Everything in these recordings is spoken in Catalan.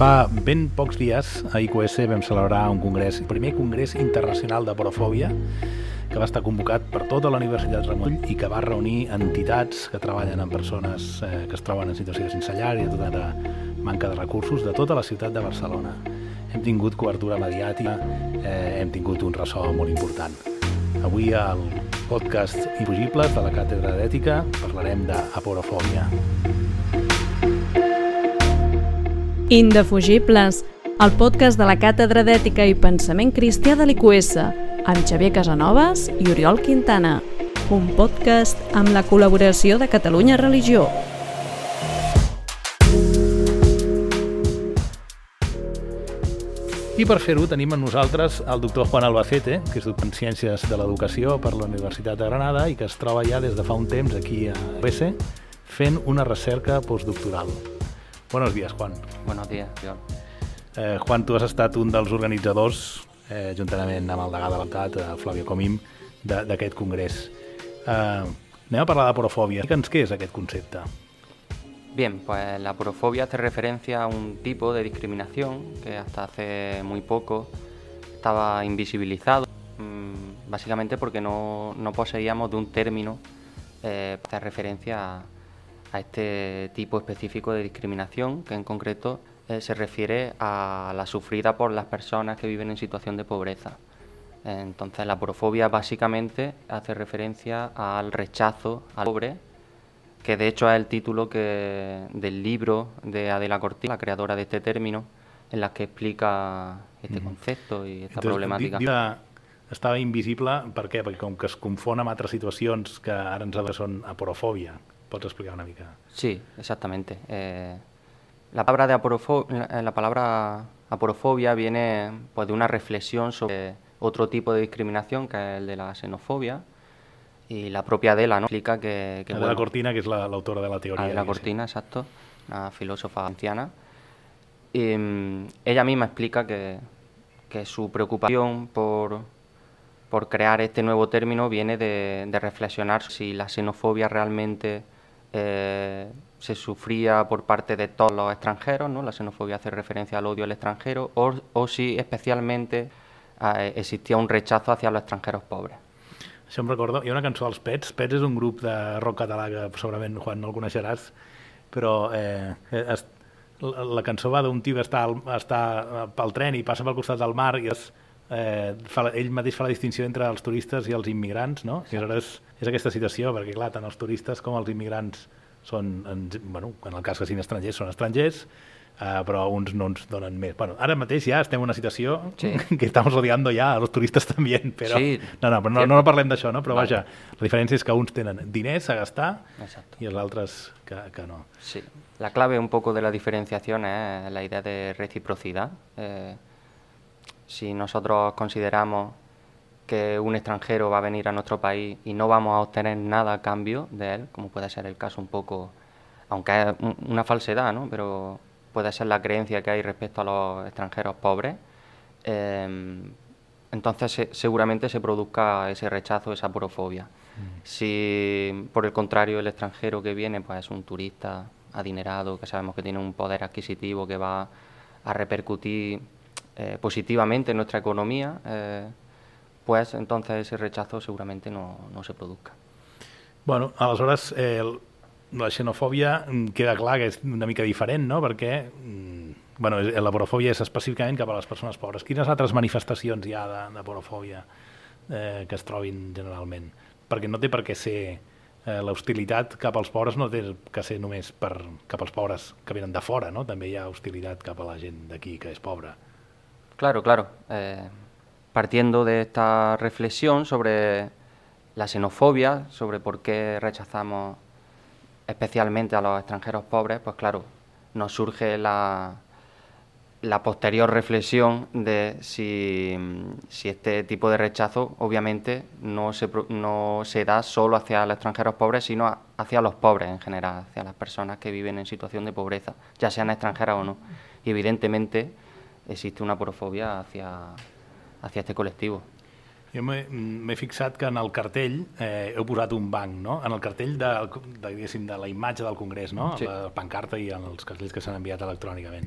Fa ben pocs dies a IQS vam celebrar un congrés, el primer congrés internacional de porofòbia, que va estar convocat per tota la Universitat Ramon i que va reunir entitats que treballen amb persones eh, que es troben en situació tota de sense llar i tota la manca de recursos de tota la ciutat de Barcelona. Hem tingut cobertura mediàtica, eh, hem tingut un ressò molt important. Avui al podcast Impossibles de la Càtedra d'Ètica parlarem d'aporofòbia. Indefugibles, el podcast de la Càtedra d'Ètica i Pensament Cristià de l'IQS, amb Xavier Casanovas i Oriol Quintana. Un podcast amb la col·laboració de Catalunya Religió. I per fer-ho tenim amb nosaltres el doctor Juan Albacete, que és doctor en Ciències de l'Educació per la Universitat de Granada i que es troba ja des de fa un temps aquí a UBC fent una recerca postdoctoral. Buenos días, Juan. Buenos días, Joan. Eh, Juan, tú has estat un dels organitzadors, eh, juntament amb el degà de la el eh, Flavio Comim, d'aquest congrés. Eh, anem a hablar de porofòbia. ¿Qué què és aquest concepte. Bien, pues la porofobia hace referencia a un tipo de discriminación que hasta hace muy poco estaba invisibilizado, mm, básicamente porque no, no poseíamos de un término eh, para hacer referencia a a este tipo específico de discriminación, que en concreto eh, se refiere a la sufrida por las personas que viven en situación de pobreza. Entonces, la porofobia básicamente hace referencia al rechazo al pobre, que de hecho es el título que, del libro de Adela Cortina, la creadora de este término, en la que explica este concepto y esta problemática. ¿Estaba Dita, estaba invisible, ¿por qué? Porque como que es confunde con otras situaciones... que ara son son explicar una mica? Sí, exactamente. Eh, la palabra, de eh, la, palabra aporofobia viene pues, de una reflexión sobre otro tipo de discriminación, que es el de la xenofobia, y la propia Adela ¿no? explica que... que Cortina, que es la, autora de la teoría. Ah, de la Cortina, exacto, ...la filósofa anciana. Y, mm, ella misma explica que, que su preocupación por, por, crear este nuevo término viene de, de reflexionar si la xenofobia realmente eh, se sufría por parte de todos los extranjeros, ¿no? la xenofobia hace referencia al odio al extranjero, o, o si especialmente eh, existía un rechazo hacia los extranjeros pobres. Això em recorda, hi ha una cançó dels Pets, Pets és un grup de rock català que segurament, Juan, no el coneixeràs, però eh, eh, es, la, la cançó va d'un tio que està, al, està pel tren i passa pel costat del mar i es, eh, fa, ell mateix fa la distinció entre els turistes i els immigrants, no? Sí. I aleshores és aquesta situació, perquè clar, tant els turistes com els immigrants són, en, bueno, en el cas que siguin estrangers, són estrangers, Uh, però uns no ens donen més. Bueno, ara mateix ja estem en una situació sí. que estem odiant ja a los turistes també, però sí. no, no, però no, no, no parlem d'això, no? però vale. vaja, la diferència és que uns tenen diners a gastar Exacto. i els altres que, que no. Sí, la clave un poco de la diferenciación es la idea de reciprocidad. Eh, si nosotros consideramos que un extranjero va a venir a nuestro país y no vamos a obtener nada a cambio de él, como puede ser el caso un poco, aunque es una falsedad, ¿no? pero puede ser la creencia que hay respecto a los extranjeros pobres, em, entonces seguramente se produzca ese rechazo, esa porofobia. Mm. Si por el contrario el extranjero que viene pues, es un turista adinerado, que sabemos que tiene un poder adquisitivo que va a repercutir eh, positivamente en nuestra economía, eh, pues entonces ese rechazo seguramente no, no se produzca. Bueno, aleshores eh, la xenofòbia mm, queda clar que és una mica diferent, no?, perquè mm, bueno, la porofòbia és específicament cap a les persones pobres. Quines altres manifestacions hi ha de, de porofòbia eh, que es trobin generalment? Perquè no té per què ser eh, l'hostilitat cap als pobres no té que ser només per, cap als pobres que venen de fora, no? També hi ha hostilitat cap a la gent d'aquí que és pobra. Claro, claro. Eh, partiendo de esta reflexión sobre la xenofobia, sobre por qué rechazamos especialmente a los extranjeros pobres, pues claro, nos surge la, la posterior reflexión de si, este tipo de rechazo obviamente no se, no se da solo hacia los extranjeros pobres, sino hacia los pobres en general, hacia las personas que viven en situación de pobreza, ya sean extranjeras o no. Y evidentemente existe una porofobia hacia hacia este colectivo. Jo mm, m'he fixat que en el cartell eh, heu posat un banc, no? En el cartell de, de, de la imatge del Congrés, no? Sí. La pancarta i en els cartells que s'han enviat electrònicament.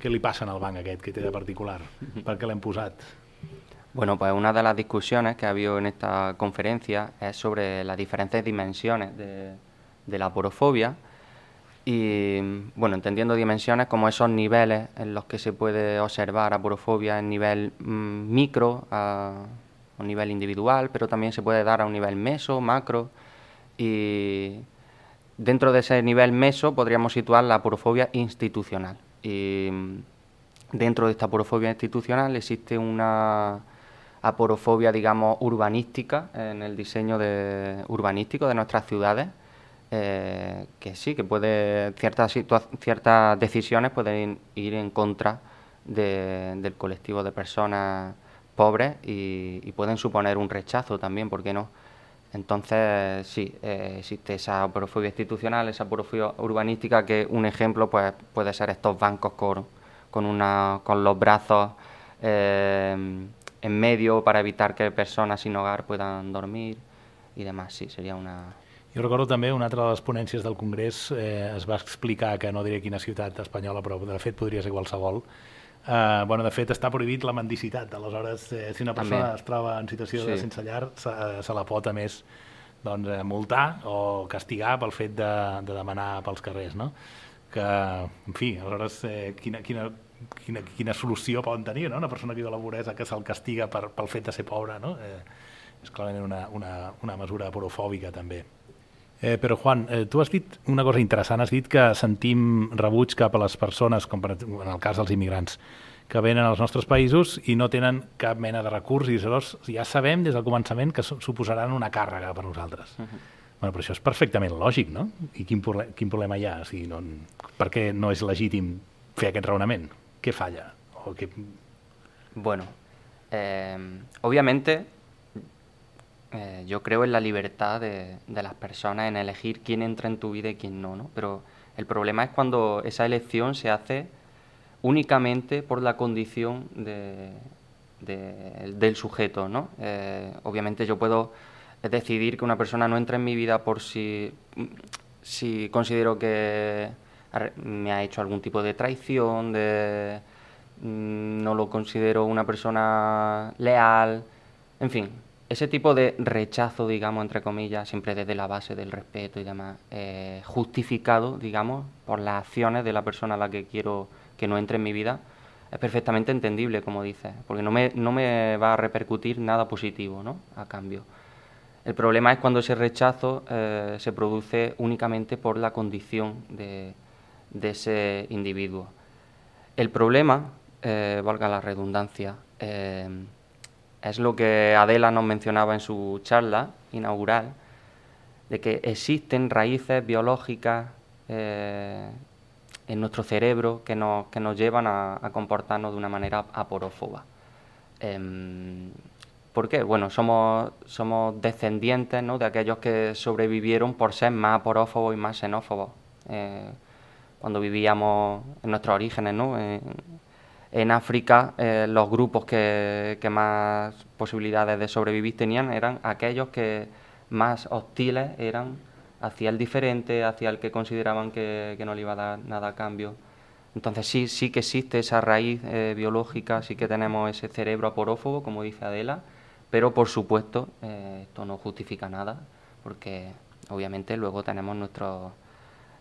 Què li passa al banc aquest? que té de particular? Mhm. Per què l'hem posat? Bueno, pues una de las discusiones que ha habido en esta conferencia es sobre las diferentes dimensiones de, de la porofobia Y bueno, entendiendo dimensiones como esos niveles en los que se puede observar aporofobia en nivel mm, micro, a, un nivel individual, pero también se puede dar a un nivel meso, macro. Y dentro de ese nivel meso podríamos situar la aporofobia institucional. Y mm, dentro de esta aporofobia institucional existe una aporofobia, digamos, urbanística en el diseño urbanístico de nuestras ciudades eh, que sí, que puede ciertas, ciertas decisiones pueden ir en contra del colectivo de personas pobres y, pueden suponer un rechazo también, ¿por qué no? Entonces, sí, eh, existe esa porofobia institucional, esa porofobia urbanística, que un ejemplo pues, puede ser estos bancos con, con, una, con los brazos eh, en medio para evitar que personas sin hogar puedan dormir y demás. Sí, sería una, Jo recordo també una altra de les ponències del Congrés eh, es va explicar que no diré quina ciutat espanyola, però de fet podria ser qualsevol, Uh, bueno, de fet, està prohibit la mendicitat. Aleshores, eh, si una persona També. es troba en situació sí. de sense llar, se, se la pot, a més, doncs, eh, multar o castigar pel fet de, de demanar pels carrers, no? Que, en fi, aleshores, eh, quina, quina, quina, quina solució poden tenir, no? Una persona que viu a la pobresa que se'l castiga per, pel fet de ser pobre, no? Eh, és clarament una, una, una mesura porofòbica, també. Eh, però, Juan, eh, tu has dit una cosa interessant, has dit que sentim rebuig cap a les persones, com per, en el cas dels immigrants, que venen als nostres països i no tenen cap mena de recurs, i llavors ja sabem des del començament que suposaran una càrrega per nosaltres. Uh mhm. -huh. Bueno, però això és perfectament lògic, no? I quin, quin problema hi ha? O sigui, no, per què no és legítim fer aquest raonament? Què falla? O què... Bueno, eh, obviamente Eh, yo creo en la libertad de, las personas, en elegir quién entra en tu vida y quién no, ¿no? Pero el problema es cuando esa elección se hace únicamente por la condición del sujeto, ¿no? Eh, obviamente yo puedo decidir que una persona no entre en mi vida por si, si considero que me ha hecho algún tipo de traición, de mm, no lo considero una persona leal, en fin, ese tipo de rechazo, digamos, entre comillas, siempre desde la base del respeto y demás, eh, justificado, digamos, por las acciones de la persona a la que quiero que no entre en mi vida, es perfectamente entendible, como dices, porque no me, no me va a repercutir nada positivo, ¿no?, a cambio. El problema es cuando ese rechazo eh, se produce únicamente por la condición de, ese individuo. El problema, eh, valga la redundancia, es lo que Adela nos mencionaba en su charla inaugural, de que existen raíces biológicas eh, en nuestro cerebro que nos, que nos llevan a, comportarnos de una manera aporófoba. Em, ¿Por qué? Bueno, somos, somos descendientes de aquellos que sobrevivieron por ser más aporófobos y más xenófobos eh, cuando vivíamos en nuestros orígenes, ¿no? en África eh, los grupos que, más posibilidades de sobrevivir tenían eran aquellos que más hostiles eran hacia el diferente, hacia el que consideraban que, no le iba a dar nada a cambio. Entonces sí, sí que existe esa raíz eh, biológica, sí que tenemos ese cerebro aporófobo, como dice Adela, pero por supuesto eh, esto no justifica nada, porque obviamente luego tenemos nuestro,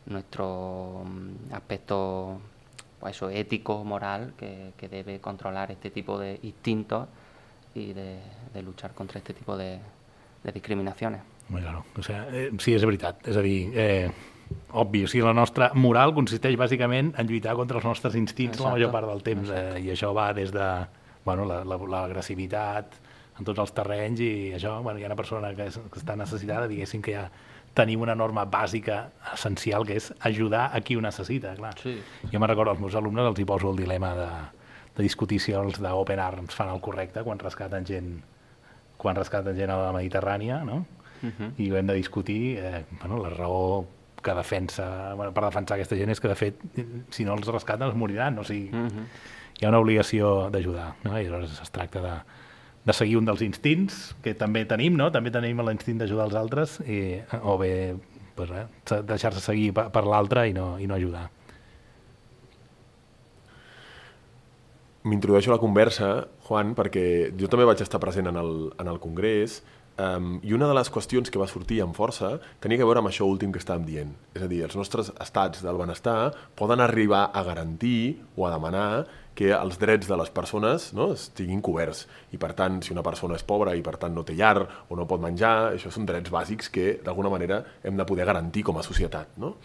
nuestro mm, aspecto pues eso, ético o moral que, que, debe controlar este tipo de instintos y de, de luchar contra este tipo de, de discriminaciones. Molt claro. O sea, eh, sí, és veritat. És a dir, eh, obvi, o sigui, la nostra moral consisteix bàsicament en lluitar contra els nostres instints Exacte. la major part del temps. Eh, I això va des de bueno, l'agressivitat la, la, en tots els terrenys i això, bueno, hi ha una persona que, és, que està necessitada, diguéssim que hi ha tenim una norma bàsica essencial que és ajudar a qui ho necessita, clar. Sí. Jo me'n recordo als meus alumnes els hi poso el dilema de, de discutir si els d'Open Arms fan el correcte quan rescaten gent quan rescaten gent a la Mediterrània, no? Uh mhm. -huh. I ho hem de discutir, eh, bueno, la raó que defensa, bueno, per defensar aquesta gent és que de fet, si no els rescaten els moriran, o sigui, uh mhm. -huh. hi ha una obligació d'ajudar, no? I llavors es tracta de de seguir un dels instints que també tenim, no? També tenim l'instint d'ajudar els altres i, o bé pues, eh, deixar-se seguir per, per l'altre i, no, i no ajudar. M'introdueixo a la conversa, Juan, perquè jo també vaig estar present en el, en el Congrés, Um, I una de les qüestions que va sortir amb força tenia que veure amb això últim que estàvem dient. És a dir, els nostres estats del benestar poden arribar a garantir o a demanar que els drets de les persones no, estiguin coberts. I per tant, si una persona és pobra i per tant no té llar o no pot menjar, això són drets bàsics que d'alguna manera hem de poder garantir com a societat. No?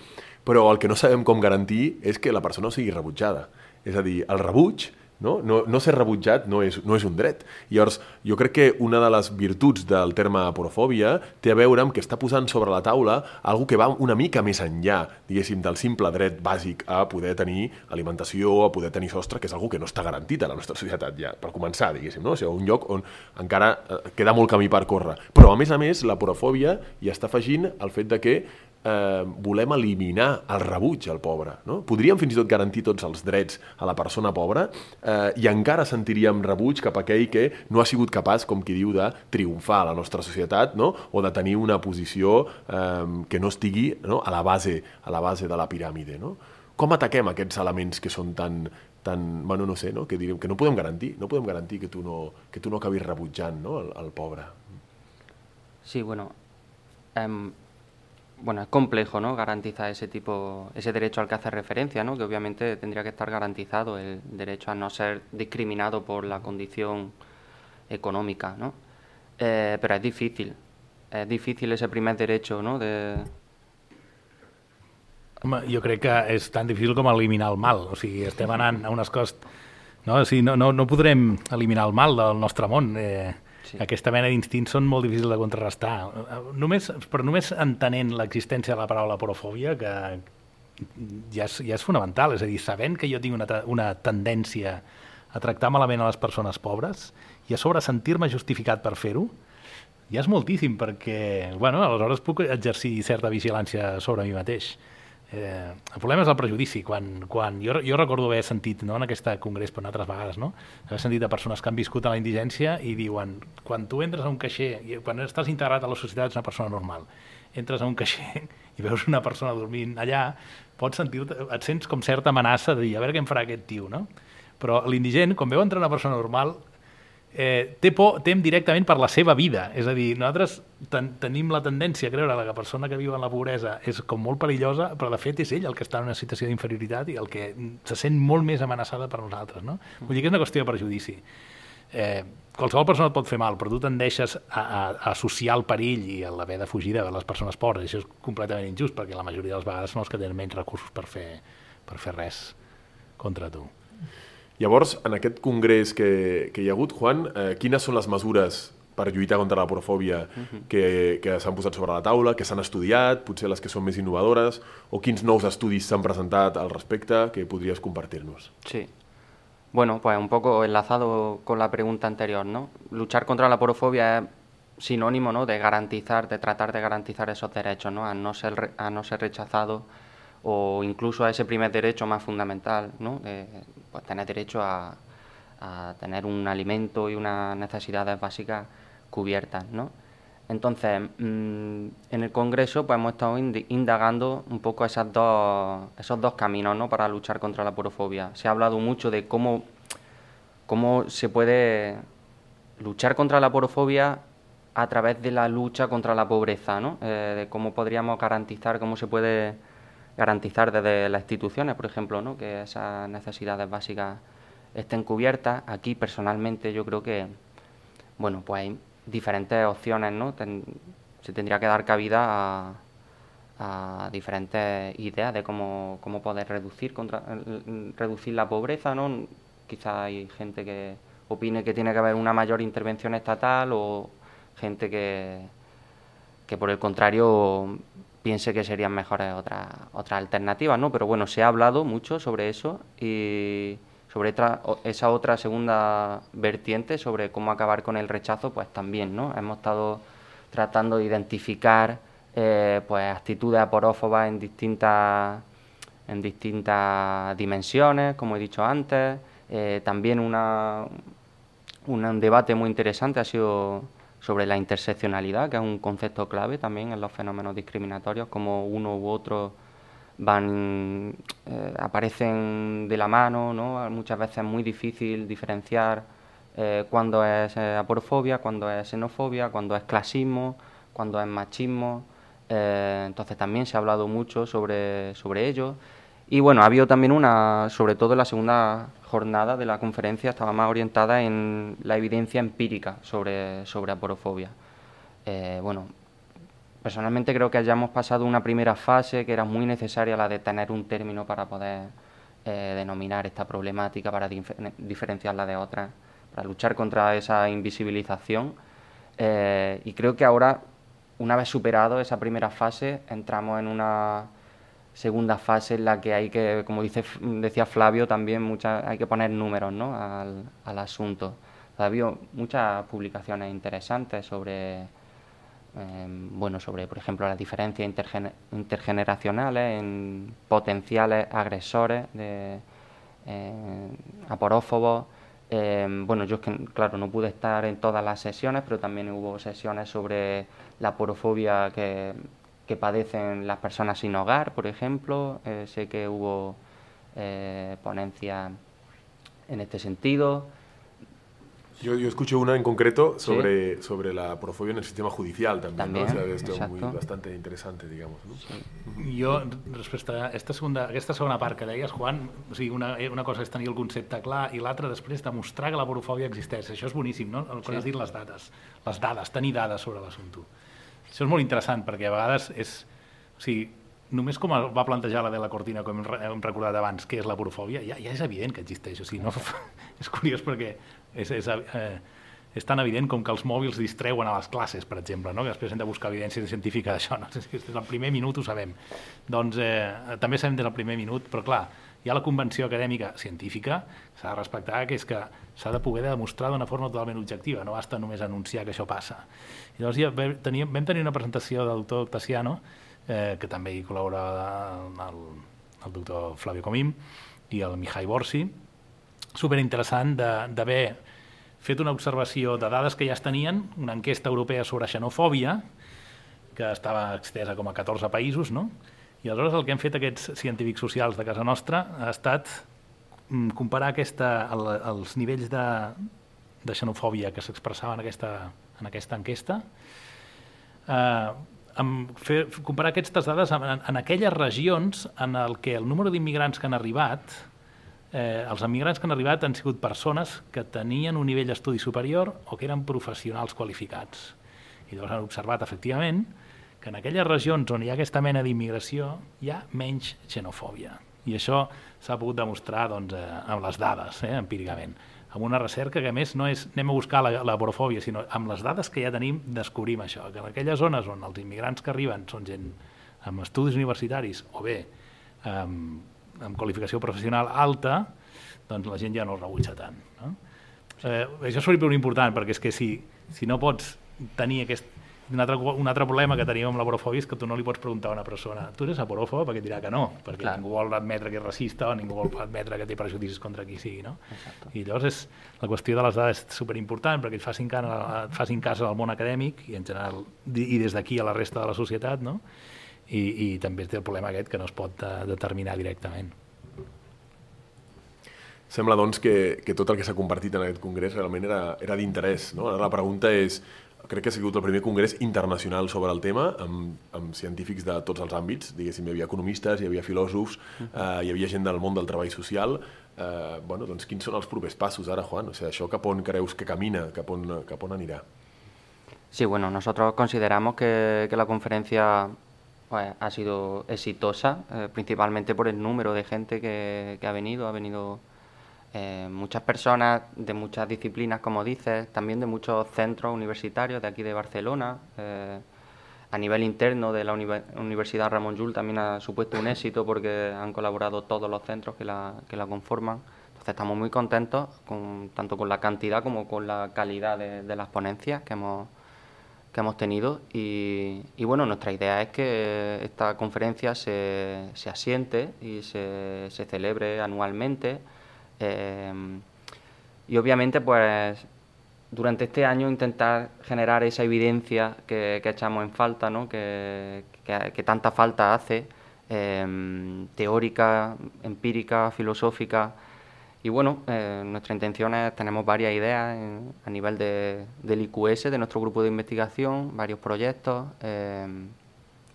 Però el que no sabem com garantir és que la persona sigui rebutjada. És a dir, el rebuig no? No, no ser rebutjat no és, no és un dret. Llavors, jo crec que una de les virtuts del terme aporofòbia té a veure amb que està posant sobre la taula algo que va una mica més enllà, diguéssim, del simple dret bàsic a poder tenir alimentació, a poder tenir sostre, que és algo que no està garantit a la nostra societat ja, per començar, diguéssim, no? O sigui, un lloc on encara eh, queda molt camí per córrer. Però, a més a més, l'aporofòbia hi està afegint el fet de que eh, volem eliminar el rebuig al pobre. No? Podríem fins i tot garantir tots els drets a la persona pobra eh, i encara sentiríem rebuig cap a aquell que no ha sigut capaç, com qui diu, de triomfar a la nostra societat no? o de tenir una posició eh, que no estigui no? a la base a la base de la piràmide. No? Com ataquem aquests elements que són tan, tan bueno, no sé, no? Que, direm, que no podem garantir, no podem garantir que tu no, que tu no acabis rebutjant no? El, el pobre. Sí, bueno, um, bueno, es complejo, ¿no? Garantizar ese tipo, ese derecho al que hace referencia, ¿no? Que obviamente tendría que estar garantizado el derecho a no ser discriminado por la condición económica, ¿no? Eh, pero es difícil, es difícil ese primer derecho, ¿no? De... Home, que es tan difícil como eliminar el mal, o si estem a unas coses... No? Si no, no, no eliminar el mal del nostre eh, Sí. Aquesta mena d'instints són molt difícils de contrarrestar. Només, però només entenent l'existència de la paraula porofòbia, que ja és, ja és fonamental, és a dir, sabent que jo tinc una, una tendència a tractar malament a les persones pobres i a sobre sentir-me justificat per fer-ho, ja és moltíssim perquè, bueno, aleshores puc exercir certa vigilància sobre mi mateix. Eh, el problema és el prejudici. Quan, quan jo, jo recordo haver sentit no, en aquest congrés, però en altres vegades, no? haver sentit a persones que han viscut a la indigència i diuen, quan tu entres a un caixer, quan estàs integrat a la societat ets una persona normal, entres a un caixer i veus una persona dormint allà, pots sentir et sents com certa amenaça de dir, a veure què em farà aquest tio, no? Però l'indigent, quan veu entrar una persona normal, eh, té por, tem directament per la seva vida. És a dir, nosaltres ten tenim la tendència a creure que la persona que viu en la pobresa és com molt perillosa, però de fet és ell el que està en una situació d'inferioritat i el que mm, se sent molt més amenaçada per nosaltres. No? Mm. Vull dir que és una qüestió de prejudici. Eh, qualsevol persona et pot fer mal, però tu tendeixes a, a, a associar el perill i l'haver de fugir de les persones pobres. Això és completament injust, perquè la majoria de les vegades són els que tenen menys recursos per fer, per fer res contra tu. Llavors, en aquest congrés que, que hi ha hagut, Juan, eh, quines són les mesures per lluitar contra la porofòbia que, que s'han posat sobre la taula, que s'han estudiat, potser les que són més innovadores, o quins nous estudis s'han presentat al respecte que podries compartir-nos? Sí. Bueno, pues un poco enlazado con la pregunta anterior, ¿no? Luchar contra la porofobia es sinónimo, ¿no?, de garantizar, de tratar de garantizar esos derechos, ¿no?, a no ser, a no ser rechazado, o incluso a ese primer derecho más fundamental, ¿no? Eh, pues tener derecho a, tener un alimento y unas necesidades básicas cubiertas, ¿no? Entonces, mm, en el Congreso pues, hemos estado indagando un poco esas dos, esos dos caminos ¿no? para luchar contra la porofobia. Se ha hablado mucho de cómo, cómo se puede luchar contra la porofobia a través de la lucha contra la pobreza, ¿no? Eh, de cómo podríamos garantizar, cómo se puede garantizar desde las instituciones, por ejemplo, ¿no? que esas necesidades básicas estén cubiertas. Aquí personalmente yo creo que bueno, pues hay diferentes opciones, ¿no? se tendría que dar cabida a, diferentes ideas de cómo, poder reducir contra, reducir la pobreza, ¿no? Quizá hay gente que opine que tiene que haber una mayor intervención estatal o gente que, que por el contrario piense que serían mejores otras otras alternativas, Pero bueno, se ha hablado mucho sobre eso y sobre esa otra segunda vertiente, sobre cómo acabar con el rechazo, pues también, ¿no? Hemos estado tratando de identificar eh, pues actitudes aporófobas en distintas en distintas dimensiones, como he dicho antes. Eh, también un debate muy interesante ha sido sobre la interseccionalidad, que es un concepto clave también en los fenómenos discriminatorios, como uno u otro van eh, aparecen de la mano, ¿no? Muchas veces es muy difícil diferenciar eh, cuando es eh, aporofobia, cuando es xenofobia, cuando es clasismo, cuando es machismo. Eh, entonces también se ha hablado mucho sobre, sobre ello. Y bueno, ha habido también una, sobre todo la segunda jornada de la conferencia estaba más orientada en la evidencia empírica sobre, sobre aporofobia. Eh, bueno, personalmente creo que hayamos pasado una primera fase que era muy necesaria la de tener un término para poder eh, denominar esta problemática, para diferenciarla de otras, para luchar contra esa invisibilización. Eh, y creo que ahora, una vez superado esa primera fase, entramos en una segunda fase en la que hay que, como dice, decía Flavio también, muchas hay que poner números al, asunto. Ha habido muchas publicaciones interesantes sobre, em, bueno, sobre, por ejemplo, las diferencias intergeneracionales en potenciales agresores de eh, aporófobos. Em, bueno, yo es que, claro, no pude estar en todas las sesiones, pero también hubo sesiones sobre la porofobia que que padecen las personas sin hogar, por ejemplo. Eh, sé que hubo eh, ponencias en este sentido. Yo, yo, escucho una en concreto sobre, sobre la porofobia en el sistema judicial también. esto es bastante interesante, digamos. ¿no? Sí. Jo, a esta segunda, aquesta Juan, o una, eh, una cosa es tener el y y otra después després demostrar que la porofobia existe. eso es buenísimo, no? El que las has Las les dades. Les sobre el asunto. Això és molt interessant, perquè a vegades és... O sigui, només com el va plantejar la de la Cortina, com hem recordat abans, que és la porofòbia, ja, ja és evident que existeix. O sigui, no, és curiós perquè és, és, eh, és tan evident com que els mòbils distreuen a les classes, per exemple, no? que després hem de buscar evidència científica d'això. No? Des del primer minut ho sabem. Doncs eh, també sabem des del primer minut, però clar, hi ha la convenció acadèmica científica, s'ha de respectar, que és que s'ha de poder demostrar d'una forma totalment objectiva, no basta només anunciar que això passa. I llavors ja vam tenir, vam tenir una presentació del doctor Tassiano, eh, que també hi col·labora el, el doctor Flavio Comim i el Mihai Borsi, superinteressant d'haver fet una observació de dades que ja es tenien, una enquesta europea sobre xenofòbia, que estava extesa com a 14 països, no? I aleshores el que hem fet aquests científics socials de casa nostra ha estat mm, comparar aquesta, el, els nivells de, de xenofòbia que s'expressava en, aquesta, en aquesta enquesta eh, amb fer, comparar aquestes dades en, en aquelles regions en el que el número d'immigrants que han arribat eh, els immigrants que han arribat han sigut persones que tenien un nivell d'estudi superior o que eren professionals qualificats. I llavors han observat, efectivament, que en aquelles regions on hi ha aquesta mena d'immigració hi ha menys xenofòbia. I això s'ha pogut demostrar doncs, eh, amb les dades, eh, empíricament. Amb una recerca que, a més, no és anem a buscar la, la porofòbia, sinó amb les dades que ja tenim descobrim això, que en aquelles zones on els immigrants que arriben són gent amb estudis universitaris o bé eh, amb qualificació professional alta, doncs la gent ja no els rebutja tant. No? Eh, això és un important, perquè és que si, si no pots tenir aquest un altre, un altre problema que tenim amb l'aporofòbia és que tu no li pots preguntar a una persona tu eres aporòfoba perquè et dirà que no, perquè Clar. ningú vol admetre que és racista o ningú vol admetre que té prejudicis contra qui sigui. No? Exacte. I llavors és, la qüestió de les dades és superimportant perquè et facin, can, et facin cas al món acadèmic i, en general, i des d'aquí a la resta de la societat no? I, i també té el problema aquest que no es pot eh, determinar directament. Sembla, doncs, que, que tot el que s'ha compartit en aquest congrés realment era, era d'interès. No? Ara la pregunta és, crec que ha sigut el primer congrés internacional sobre el tema, amb, amb científics de tots els àmbits, diguéssim, hi havia economistes, hi havia filòsofs, uh mm-hmm. -huh. eh, hi havia gent del món del treball social, eh, bueno, doncs quins són els propers passos ara, Juan? O sigui, això cap on creus que camina, cap on, cap on anirà? Sí, bueno, nosotros consideramos que, que la conferencia pues, ha sido exitosa, eh, principalmente por el número de gente que, que ha venido, ha venido Eh, muchas personas de muchas disciplinas, como dices, también de muchos centros universitarios de aquí de Barcelona. Eh, a nivel interno de la Universidad Ramón Llull también ha supuesto un éxito porque han colaborado todos los centros que la, que la conforman. Entonces estamos muy contentos tanto con la cantidad como con la calidad de, las ponencias que hemos, que hemos tenido. Y, bueno, nuestra idea es que esta conferencia se, asiente y se celebre anualmente Em, y obviamente, pues durante este año intentar generar esa evidencia que, echamos en falta, ¿no? que, tanta falta hace, em, teórica, empírica, filosófica. Y bueno, eh, nuestra intención es, tenemos varias ideas a nivel del IQS, de nuestro grupo de investigación, varios proyectos. Em,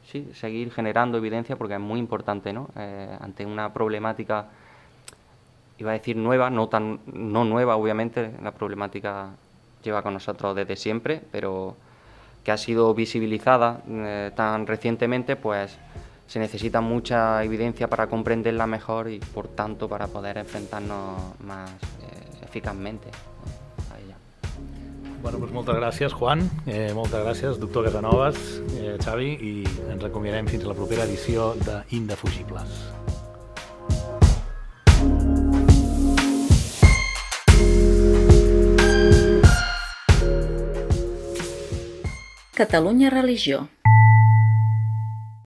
sí, seguir generando evidencia porque es muy importante, ¿no? Eh, ante una problemática iba a decir nueva, no tan no nueva obviamente, la problemática lleva con nosotros desde siempre, pero que ha sido visibilizada eh, tan recientemente, pues se necesita mucha evidencia para comprenderla mejor y por tanto para poder enfrentarnos más eh, eficazmente a ella. Bueno, pues muchas gracias Juan. Eh, muchas gracias doctor Casanovas, eh, Xavi, y ens acomiadem la a la de edició d'Indefugibles. Catalunya Religió.